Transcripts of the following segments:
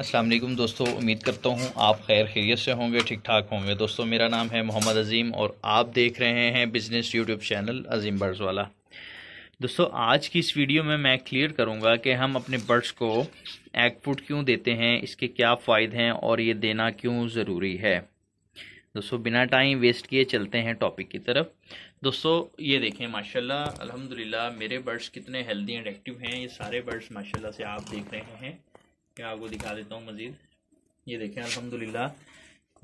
अस्सलाम वालेकुम दोस्तों उम्मीद करता हूँ आप खैर खैरियत से होंगे ठीक ठाक होंगे दोस्तों मेरा नाम है मोहम्मद अज़ीम और आप देख रहे हैं business YouTube channel Azeem birds वाला दोस्तों आज की इस वीडियो में मैं क्लियर करूँगा कि हम अपने बर्ड्स को एग फूड क्यों देते हैं इसके क्या फ़ायदे हैं और ये देना क्यों ज़रूरी है दोस्तों बिना टाइम वेस्ट किए चलते हैं टॉपिक की तरफ दोस्तों ये देखें माशाल्लाह अल्हम्दुलिल्लाह मेरे बर्ड्स कितने हेल्दी एंड एक्टिव हैं ये सारे बर्ड्स माशाल्लाह से आप देख रहे हैं क्या आपको दिखा देता हूँ मज़ीद ये देखें अलहमदिल्ला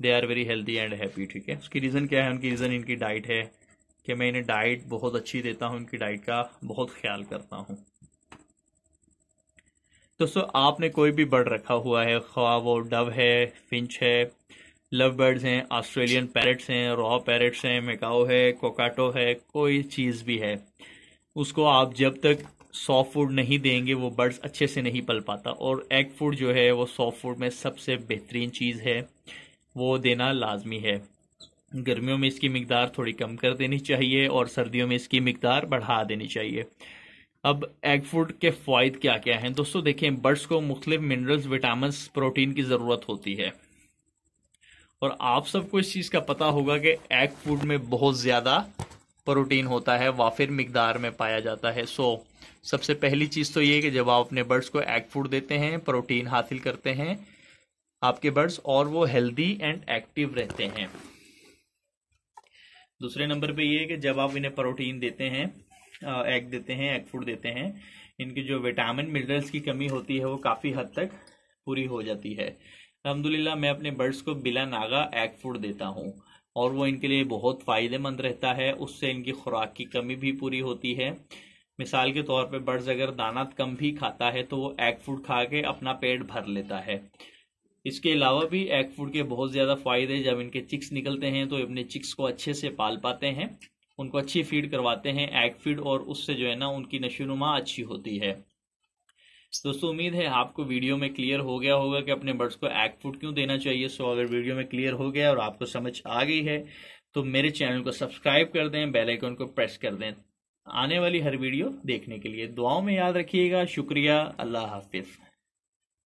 they are very healthy and happy ठीक है उसकी रीज़न क्या है उनकी रीज़न इनकी डाइट है कि मैं इन्हें डाइट बहुत अच्छी देता हूँ इनकी डाइट का बहुत ख्याल करता हूँ दोस्तों आपने कोई भी बर्ड रखा हुआ है ख्वाब वो डव है फिंच है लव बर्ड्स हैं ऑस्ट्रेलियन पैरट्स हैं रॉ पैरट्स हैं मेकाओ है कोकाटो है कोई चीज़ भी है उसको आप जब तक सॉफ्ट फूड नहीं देंगे वो बर्ड्स अच्छे से नहीं पल पाता और एग फूड जो है वो सॉफ्ट फूड में सबसे बेहतरीन चीज़ है वो देना लाजमी है गर्मियों में इसकी मकदार थोड़ी कम कर देनी चाहिए और सर्दियों में इसकी मकदार बढ़ा देनी चाहिए अब एग फूड के फायद क्या क्या हैं दोस्तों देखें बर्ड्स को मुख्तलिफ मिनरल्स विटामिन प्रोटीन की ज़रूरत होती है और आप सबको इस चीज़ का पता होगा कि एग फूड में बहुत ज़्यादा प्रोटीन होता है वाफिर मकदार में पाया जाता है सो सबसे पहली चीज़ तो ये कि जब आप अपने बर्ड्स को एग फूड देते हैं प्रोटीन हासिल करते हैं आपके बर्ड्स और वो हेल्दी एंड एक्टिव रहते हैं दूसरे नंबर पे ये है कि जब आप इन्हें प्रोटीन देते हैं एग देते हैं एग फूड देते हैं इनकी जो विटामिन मिनरल्स की कमी होती है वो काफ़ी हद तक पूरी हो जाती है अलहमदुल्ला मैं अपने बर्ड्स को बिला नागा एग फूड देता हूँ और वो इनके लिए बहुत फ़ायदेमंद रहता है उससे इनकी खुराक की कमी भी पूरी होती है मिसाल के तौर पे बर्ड्स अगर दाना कम भी खाता है तो वो एग फूड खा के अपना पेट भर लेता है इसके अलावा भी एग फूड के बहुत ज़्यादा फायदे जब इनके चिक्स निकलते हैं तो अपने चिक्स को अच्छे से पाल पाते हैं उनको अच्छी फीड करवाते हैं एग फीड और उससे जो है ना उनकी नशोनुमा अच्छी होती है दोस्तों उम्मीद है आपको वीडियो में क्लियर हो गया होगा कि अपने बर्ड्स को एग फूड क्यों देना चाहिए सो अगर वीडियो में क्लियर हो गया और आपको समझ आ गई है तो मेरे चैनल को सब्सक्राइब कर दें बेल आइकन को प्रेस कर दें आने वाली हर वीडियो देखने के लिए दुआओं में याद रखिएगा शुक्रिया अल्लाह हाफिज़